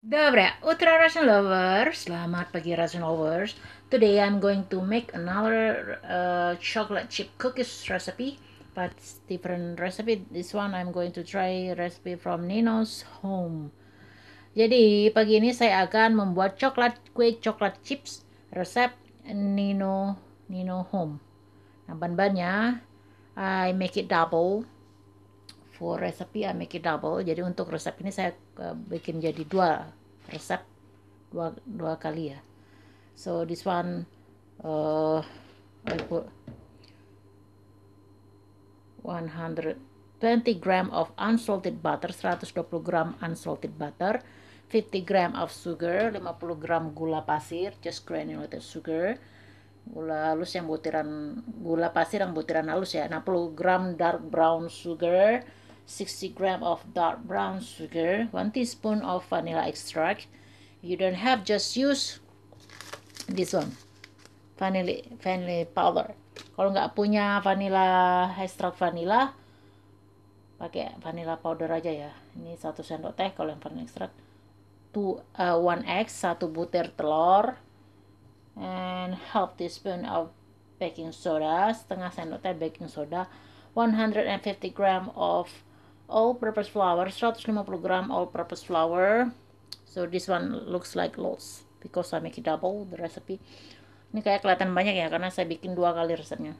Dobre, Ultra Russian Lovers, selamat pagi Russian Lovers. Today I'm going to make another uh, chocolate chip cookies recipe, but different recipe. This one I'm going to try recipe from Nino's Home. Jadi pagi ini saya akan membuat coklat kue coklat chips resep Nino Nino Home. Nah bahan-bahannya I make it double for recipe I make it double. Jadi untuk resep ini saya uh, bikin jadi dua resep dua dua kali ya. So this one uh, I put 120 gram of unsalted butter, 120 gram unsalted butter, 50 gram of sugar, 50 gram gula pasir, just granulated sugar, gula halus yang butiran gula pasir yang butiran halus ya 60 gram dark brown sugar 60 gram of dark brown sugar, 1 teaspoon of vanilla extract. You don't have, just use this one, vanilla, vanilla powder. Kalau nggak punya vanilla, extract vanilla, pakai vanilla powder aja ya. Ini satu sendok teh kalau yang vanilla extract. Two, uh, one egg, satu butir telur, and half teaspoon of baking soda, setengah sendok teh baking soda, 150 gram of all purpose flour 150 gram all purpose flour so this one looks like lots because I make it double the recipe ini kayak kelihatan banyak ya karena saya bikin dua kali resepnya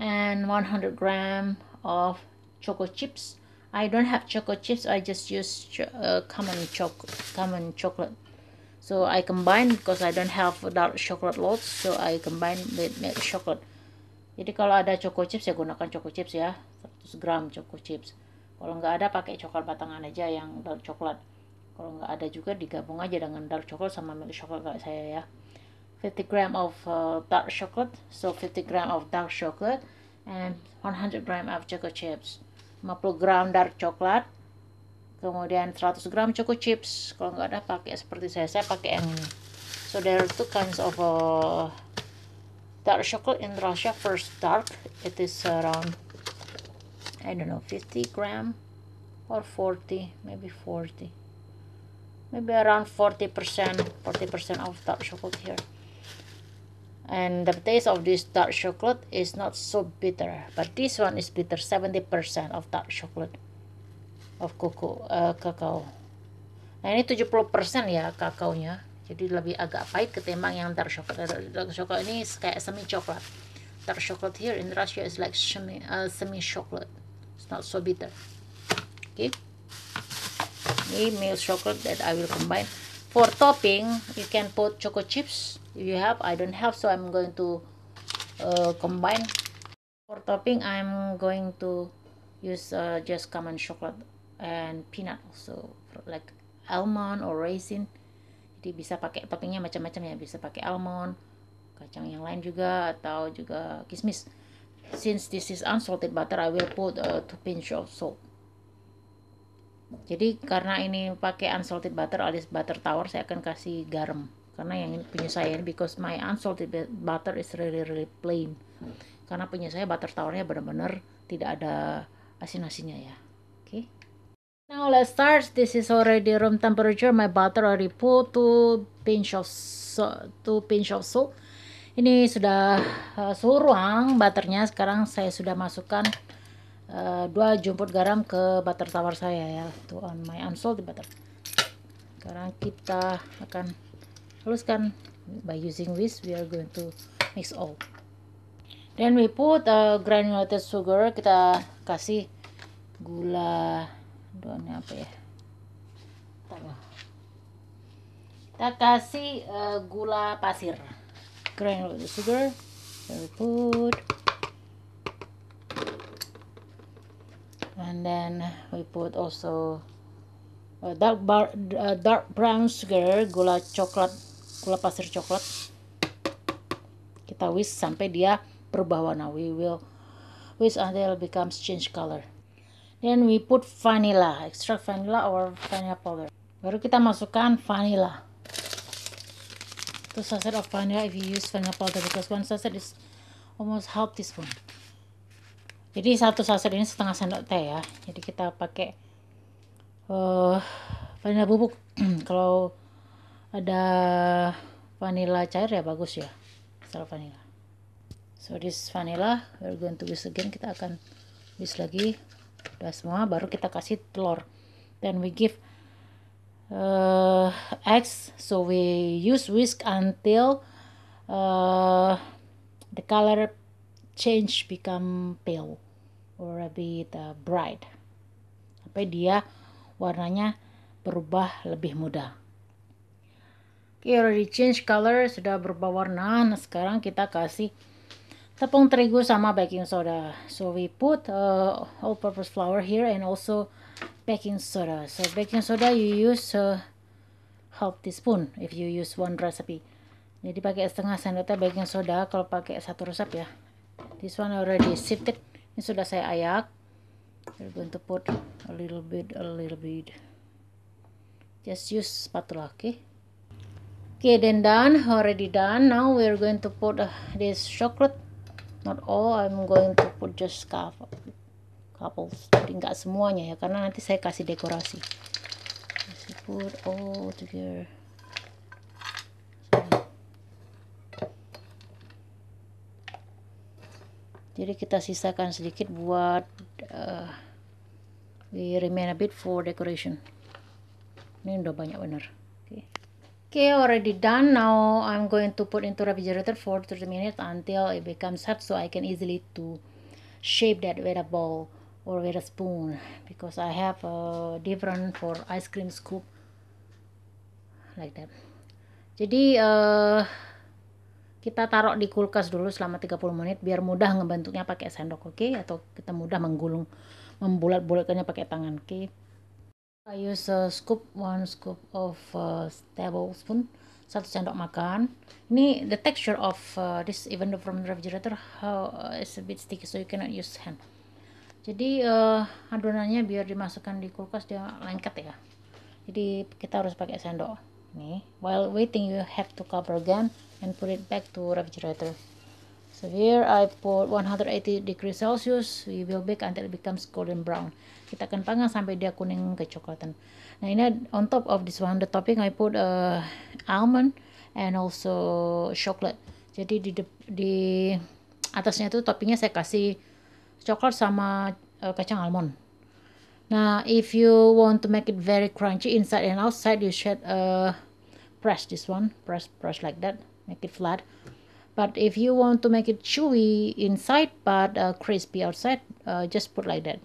and 100 gram of choco chips I don't have choco chips I just use uh, common choc common chocolate so I combine because I don't have dark chocolate lots so I combine with milk chocolate jadi kalau ada choco chips ya gunakan choco chips ya 100 gram choco chips kalau nggak ada pakai coklat batangan aja yang dark coklat kalau nggak ada juga digabung aja dengan dark coklat sama milk coklat kayak saya ya 50 gram of uh, dark chocolate so 50 gram of dark chocolate and 100 gram of choco chips 50 gram dark coklat kemudian 100 gram choco chips kalau nggak ada pakai seperti saya saya pakai yang so there are two kinds of uh, dark chocolate in Russia first dark it is around I don't know 50 gram or 40 maybe 40 maybe around 40 percent 40 percent of dark chocolate here and the taste of this dark chocolate is not so bitter but this one is bitter 70 percent of dark chocolate of cocoa uh, cacao nah ini 70 persen ya kakaonya jadi lebih agak pahit ketimbang yang dark chocolate dark chocolate ini kayak semi coklat dark chocolate here in Russia is like semi uh, semi chocolate it's not so bitter okay the milk chocolate that i will combine for topping you can put choco chips if you have i don't have so i'm going to uh, combine for topping i'm going to use uh, just common chocolate and peanut also like almond or raisin jadi bisa pakai toppingnya macam-macam ya bisa pakai almond kacang yang lain juga atau juga kismis since this is unsalted butter I will put uh, two pinch of salt jadi karena ini pakai unsalted butter alias butter tower, saya akan kasih garam karena yang ini punya saya ini because my unsalted butter is really really plain karena punya saya butter towernya benar-benar tidak ada asin-asinnya ya oke okay. now let's start this is already room temperature my butter already put two pinch of salt, two pinch of salt ini sudah uh, butternya sekarang saya sudah masukkan uh, dua jumput garam ke butter tawar saya ya tuh on my unsold butter sekarang kita akan haluskan by using whisk we are going to mix all then we put uh, granulated sugar kita kasih gula doanya apa ya kita kasih uh, gula pasir grind all the sugar then we put and then we put also a dark bar, a dark brown sugar gula coklat gula pasir coklat kita whisk sampai dia berubah warna we will whisk until it becomes change color then we put vanilla extract vanilla or vanilla powder baru kita masukkan vanilla two sachet of vanilla if you use vanilla powder because one sachet is almost half teaspoon jadi satu sachet ini setengah sendok teh ya jadi kita pakai uh, vanilla bubuk kalau ada vanilla cair ya bagus ya setelah vanilla so this vanilla we're going to whisk again kita akan whisk lagi udah semua baru kita kasih telur then we give uh, X so we use whisk until uh, the color change become pale or a bit uh, bright sampai dia warnanya berubah lebih mudah oke okay, already change color sudah berubah warna nah sekarang kita kasih tepung terigu sama baking soda so we put uh, all purpose flour here and also baking soda so baking soda you use uh, half teaspoon if you use one recipe jadi pakai setengah sendok teh baking soda kalau pakai satu resep ya this one already sifted ini sudah saya ayak we're going to put a little bit a little bit just use spatula okay okay then done already done now we're going to put uh, this chocolate not all i'm going to put just half couples tapi nggak semuanya ya karena nanti saya kasih dekorasi put all oh, together jadi kita sisakan sedikit buat uh, we remain a bit for decoration ini udah banyak bener oke okay. okay. already done now I'm going to put into refrigerator for 30 minutes until it becomes hot so I can easily to shape that with a bowl or with a spoon because I have a different for ice cream scoop like that jadi uh, kita taruh di kulkas dulu selama 30 menit biar mudah ngebentuknya pakai sendok oke okay? atau kita mudah menggulung membulat-bulatkannya pakai tangan oke okay? I use a scoop one scoop of uh, tablespoon satu sendok makan ini the texture of uh, this even from the refrigerator how uh, it's a bit sticky so you cannot use hand jadi uh, adonannya biar dimasukkan di kulkas dia lengket ya jadi kita harus pakai sendok nih while waiting you have to cover again and put it back to refrigerator so here I put 180 degrees celsius we will bake until it becomes golden brown kita akan panggang sampai dia kuning kecoklatan nah ini on top of this one the topping I put uh, almond and also chocolate jadi di, di atasnya itu toppingnya saya kasih coklat sama uh, kacang almond. Nah, if you want to make it very crunchy inside and outside, you should uh, press this one, press press like that, make it flat. But if you want to make it chewy inside but uh, crispy outside, uh, just put like that,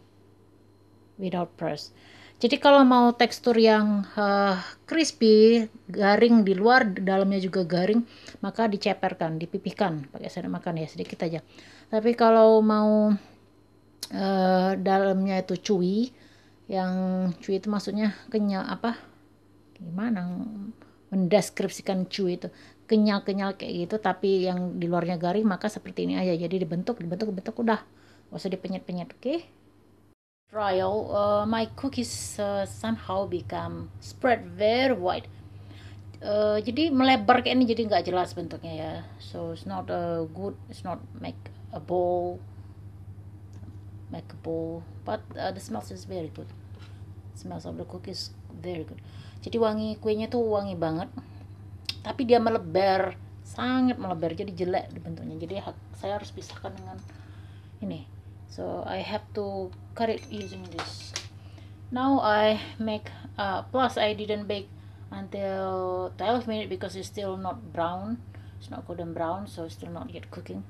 without press. Jadi kalau mau tekstur yang uh, crispy, garing di luar, dalamnya juga garing, maka diceperkan, dipipihkan pakai sendok makan ya sedikit aja. Tapi kalau mau uh, dalamnya itu cuy yang cuy itu maksudnya kenyal apa gimana mendeskripsikan cuy itu kenyal-kenyal kayak gitu tapi yang di luarnya garing maka seperti ini aja jadi dibentuk dibentuk dibentuk udah gak usah dipenyet-penyet oke okay? trial uh, my cookies uh, somehow become spread very wide Uh, jadi melebar kayak ini jadi nggak jelas bentuknya ya so it's not a good it's not make a bowl Make a bowl but uh, the smells is very good smells of the cookies very good jadi wangi kuenya tuh wangi banget tapi dia melebar sangat melebar jadi jelek bentuknya jadi saya harus pisahkan dengan ini so I have to cut it using this now I make uh, plus I didn't bake until 12 minutes because it's still not brown it's not golden brown so it's still not yet cooking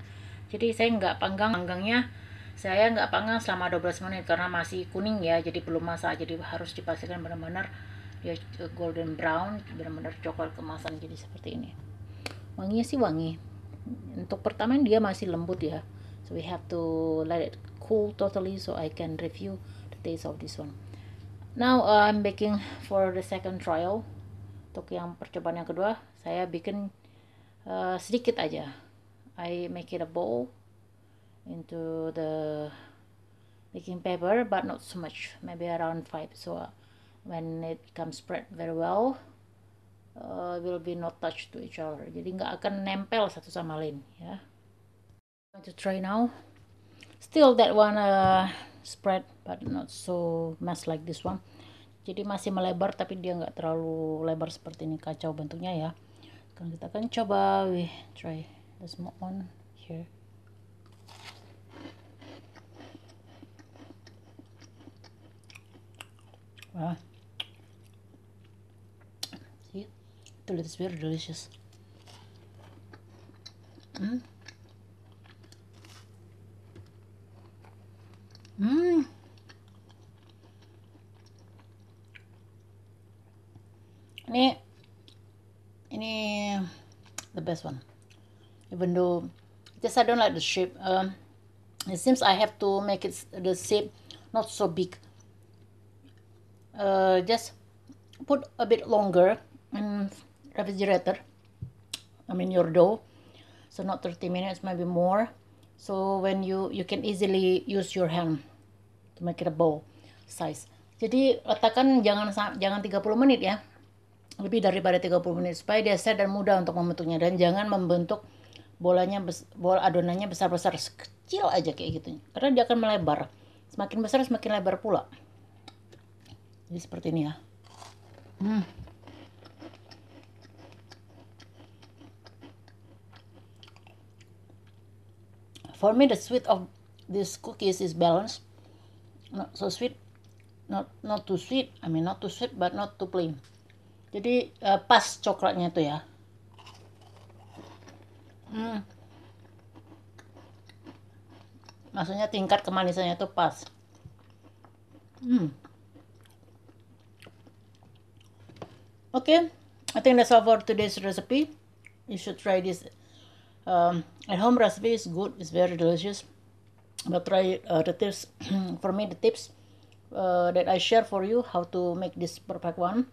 jadi saya nggak panggang panggangnya saya nggak panggang selama 12 menit karena masih kuning ya jadi belum masak jadi harus dipastikan benar-benar dia eh, golden brown benar-benar coklat kemasan jadi seperti ini wanginya sih wangi untuk pertama dia masih lembut ya so we have to let it cool totally so I can review the taste of this one now uh, I'm baking for the second trial untuk yang percobaan yang kedua saya bikin uh, sedikit aja I make it a bowl into the baking paper but not so much maybe around five so uh, when it comes spread very well uh, will be not touched to each other jadi nggak akan nempel satu sama lain ya yeah. going to try now still that one uh, spread but not so mess like this one jadi masih melebar tapi dia nggak terlalu lebar seperti ini kacau bentuknya ya kan kita akan coba we try the small one here Wow. See? It's very delicious. Mmm. Mmm. Ini ini the best one. Even though just I don't like the shape. Um it seems I have to make it the shape not so big uh, just put a bit longer in refrigerator I mean your dough so not 30 minutes maybe more so when you you can easily use your hand to make it a bowl size jadi letakkan jangan jangan 30 menit ya lebih daripada 30 menit supaya dia set dan mudah untuk membentuknya dan jangan membentuk bolanya bol adonannya besar-besar kecil aja kayak gitu karena dia akan melebar semakin besar semakin lebar pula jadi seperti ini ya hmm. for me the sweet of this cookies is balanced not so sweet not not too sweet I mean not too sweet but not too plain jadi uh, pas coklatnya tuh ya hmm. maksudnya tingkat kemanisannya tuh pas hmm Okay, I think that's all for today's recipe. You should try this. Um, at home recipe is good. It's very delicious. But try uh, the tips for me. The tips uh, that I share for you how to make this perfect one.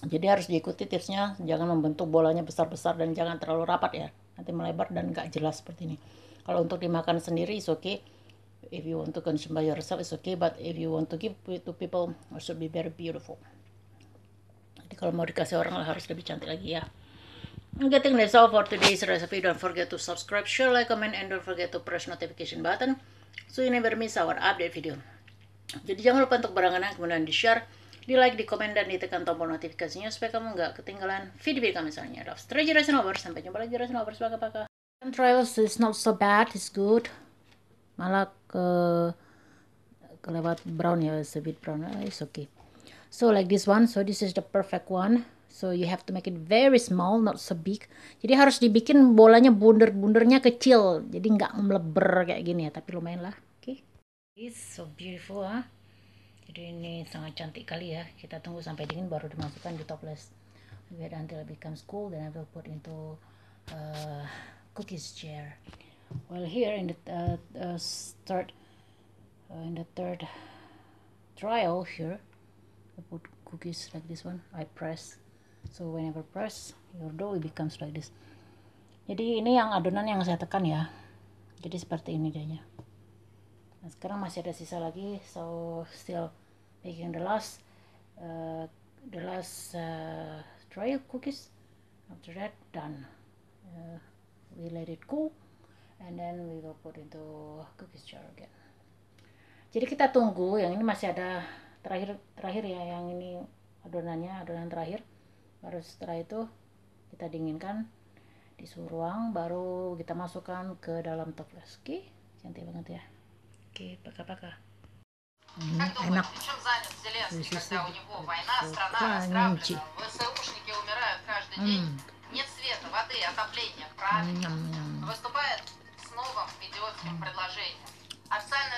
Jadi harus diikuti tipsnya, jangan membentuk bolanya besar-besar dan jangan terlalu rapat ya. Nanti melebar dan gak jelas seperti ini. Kalau untuk dimakan sendiri is okay. If you want to consume by yourself is okay, but if you want to give it to people, it should be very beautiful. Jadi kalau mau dikasih orang lah harus lebih cantik lagi ya. I'm getting this all for today's recipe. Don't forget to subscribe, share, like, comment, and don't forget to press notification button so you never miss our update video. Jadi jangan lupa untuk berangganan, kemudian di-share, di-like, di-komen, dan ditekan tombol notifikasinya supaya kamu nggak ketinggalan video-video kami selanjutnya. Love, stay Jason Sampai jumpa lagi Jason Lovers. apa baka Trials is not so bad, it's good. Malah ke kelewat brown ya, sebit brown. Eh, it's okay so like this one so this is the perfect one so you have to make it very small not so big jadi harus dibikin bolanya bundar-bundarnya kecil jadi nggak meleber kayak gini ya tapi lumayan lah oke okay. it's so beautiful huh? Ah. jadi ini sangat cantik kali ya kita tunggu sampai dingin baru dimasukkan di toples wait until it becomes cool then I will put into uh, cookies chair. well here in the uh, uh, third uh, in the third trial here I put cookies like this one I press so whenever press your dough becomes like this jadi ini yang adonan yang saya tekan ya jadi seperti ini jadinya nah, sekarang masih ada sisa lagi so still making the last uh, the last uh, trial cookies after that done uh, we let it cool and then we will put into cookies jar again jadi kita tunggu yang ini masih ada terakhir terakhir ya yang ini adonannya adonan terakhir baru setelah itu kita dinginkan di suhu ruang baru kita masukkan ke dalam toples oke cantik banget ya oke pakai pakai Как думаете, умирают каждый день? Нет